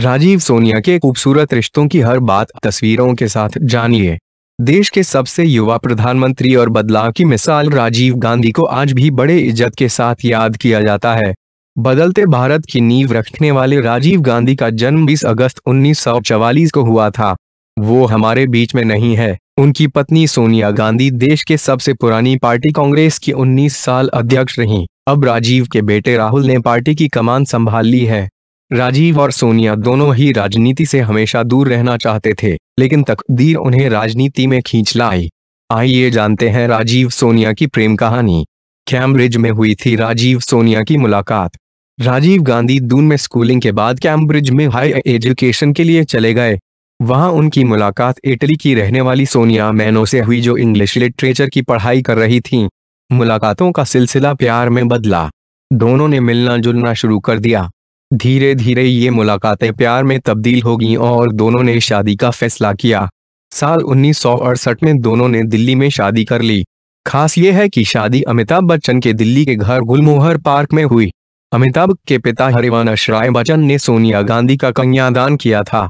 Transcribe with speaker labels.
Speaker 1: राजीव सोनिया के खूबसूरत रिश्तों की हर बात तस्वीरों के साथ जानिए देश के सबसे युवा प्रधानमंत्री और बदलाव की मिसाल राजीव गांधी को आज भी बड़े इज्जत के साथ याद किया जाता है बदलते भारत की नींव रखने वाले राजीव गांधी का जन्म 20 अगस्त 1944 को हुआ था वो हमारे बीच में नहीं है उनकी पत्नी सोनिया गांधी देश के सबसे पुरानी पार्टी कांग्रेस की 19 साल अध्यक्ष रहीं अब राजीव के बेटे राहुल ने पार्टी की कमान संभाल ली है राजीव और सोनिया दोनों ही राजनीति से हमेशा दूर रहना चाहते थे लेकिन तकदीर उन्हें राजनीति में खींच लाई आइए जानते हैं राजीव सोनिया की प्रेम कहानी कैम्ब्रिज में हुई थी राजीव सोनिया की मुलाकात राजीव गांधी दून में स्कूलिंग के बाद कैम्ब्रिज में हाई एजुकेशन के लिए चले गए वहां उनकी मुलाकात इटली की रहने वाली सोनिया मैनो से हुई जो इंग्लिश लिटरेचर की पढ़ाई कर रही थी मुलाकातों का सिलसिला प्यार में बदला दोनों ने मिलना जुलना शुरू कर दिया धीरे धीरे ये मुलाकातें प्यार में तब्दील हो गईं और दोनों ने शादी का फैसला किया साल उन्नीस में दोनों ने दिल्ली में शादी कर ली खास ये है कि शादी अमिताभ बच्चन के दिल्ली के घर गुलमोहर पार्क में हुई अमिताभ के पिता हरिवान राय बच्चन ने सोनिया गांधी का कन्यादान किया था